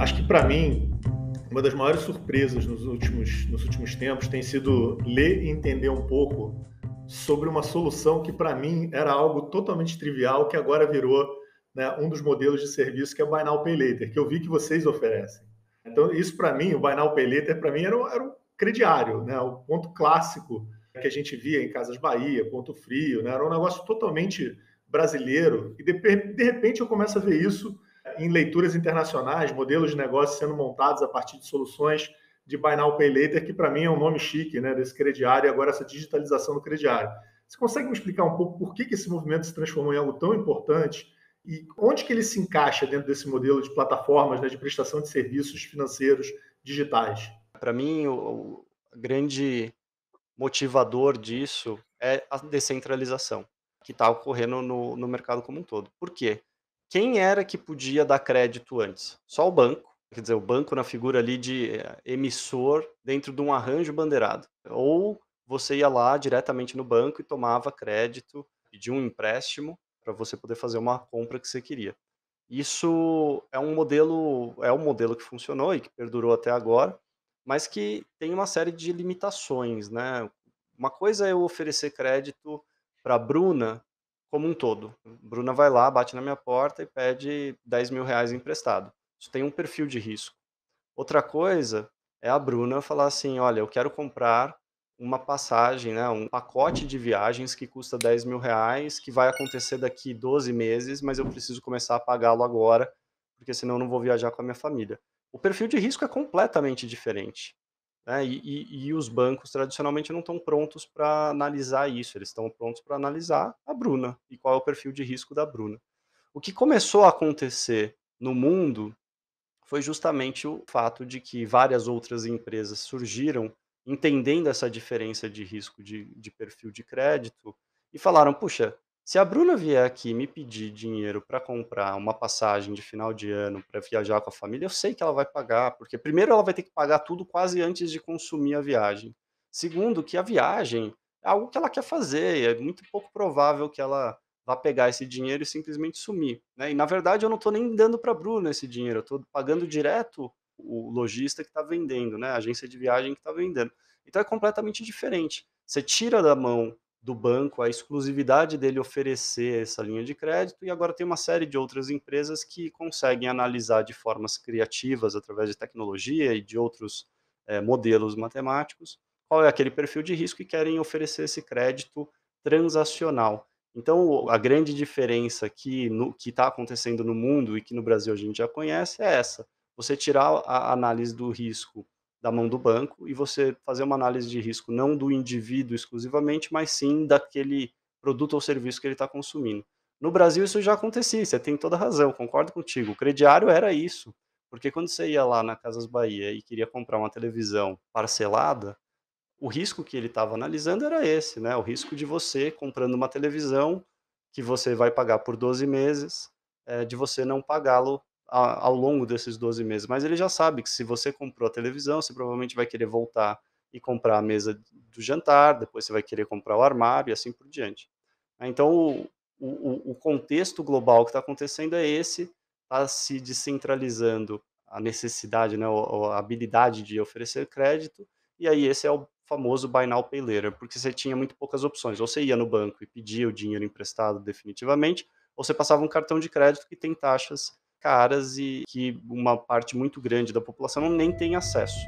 acho que para mim, uma das maiores surpresas nos últimos, nos últimos tempos tem sido ler e entender um pouco sobre uma solução que para mim era algo totalmente trivial, que agora virou né, um dos modelos de serviço que é o Buy Now Pay Later, que eu vi que vocês oferecem. Então, isso para mim, o Buy Now Pay Later, para mim era, era um crediário, né, o ponto clássico que a gente via em Casas Bahia, Ponto Frio, né, era um negócio totalmente brasileiro. E de, de repente eu começo a ver isso em leituras internacionais, modelos de negócio sendo montados a partir de soluções de Buy Now Pay Later, que para mim é um nome chique né, desse crediário e agora essa digitalização do crediário. Você consegue me explicar um pouco por que, que esse movimento se transformou em algo tão importante e onde que ele se encaixa dentro desse modelo de plataformas né, de prestação de serviços financeiros digitais? Para mim, o grande motivador disso é a descentralização que está ocorrendo no, no mercado como um todo. Por quê? quem era que podia dar crédito antes? Só o banco. Quer dizer, o banco na figura ali de eh, emissor dentro de um arranjo bandeirado. Ou você ia lá diretamente no banco e tomava crédito, pedia um empréstimo para você poder fazer uma compra que você queria. Isso é um modelo, é um modelo que funcionou e que perdurou até agora, mas que tem uma série de limitações, né? Uma coisa é eu oferecer crédito para a Bruna como um todo. Bruna vai lá, bate na minha porta e pede 10 mil reais emprestado. Isso tem um perfil de risco. Outra coisa é a Bruna falar assim: olha, eu quero comprar uma passagem, né, um pacote de viagens que custa 10 mil reais, que vai acontecer daqui 12 meses, mas eu preciso começar a pagá-lo agora, porque senão eu não vou viajar com a minha família. O perfil de risco é completamente diferente. Né? E, e, e, os bancos tradicionalmente não estão prontos para analisar isso, eles estão prontos para analisar a Bruna e qual é o perfil de risco da Bruna. O que começou a acontecer no mundo foi justamente o fato de que várias outras empresas surgiram entendendo essa diferença de risco de, de perfil de crédito e falaram: puxa, se a Bruna vier aqui me pedir dinheiro para comprar uma passagem de final de ano para viajar com a família, eu sei que ela vai pagar, porque primeiro ela vai ter que pagar tudo quase antes de consumir a viagem. Segundo, que a viagem é algo que ela quer fazer, e é muito pouco provável que ela vá pegar esse dinheiro e simplesmente sumir. Né? E na verdade eu não estou nem dando para a Bruna esse dinheiro, eu estou pagando direto o lojista que está vendendo, né? a agência de viagem que está vendendo. Então é completamente diferente. Você tira da mão do banco, a exclusividade dele oferecer essa linha de crédito, e agora tem uma série de outras empresas que conseguem analisar de formas criativas, através de tecnologia e de outros é, modelos matemáticos, qual é aquele perfil de risco e querem oferecer esse crédito transacional. Então, a grande diferença que está acontecendo no mundo e que no Brasil a gente já conhece é essa: você tirar a análise do risco da mão do banco e você fazer uma análise de risco não do indivíduo exclusivamente, mas sim daquele produto ou serviço que ele está consumindo. No Brasil isso já acontecia, você tem toda razão, concordo contigo. O crediário era isso, porque quando você ia lá na Casas Bahia e queria comprar uma televisão parcelada, o risco que ele estava analisando era esse, né? O risco de você comprando uma televisão que você vai pagar por 12 meses, é, de você não pagá-lo ao longo desses 12 meses, mas ele já sabe que se você comprou a televisão, você provavelmente vai querer voltar e comprar a mesa do jantar, depois você vai querer comprar o armário e assim por diante. Então, o, o, o contexto global que está acontecendo é esse, está se descentralizando a necessidade, né, a habilidade de oferecer crédito, e aí esse é o famoso buy now pay later, porque você tinha muito poucas opções. Ou você ia no banco e pedia o dinheiro emprestado definitivamente, ou você passava um cartão de crédito que tem taxas caras e que uma parte muito grande da população nem tem acesso.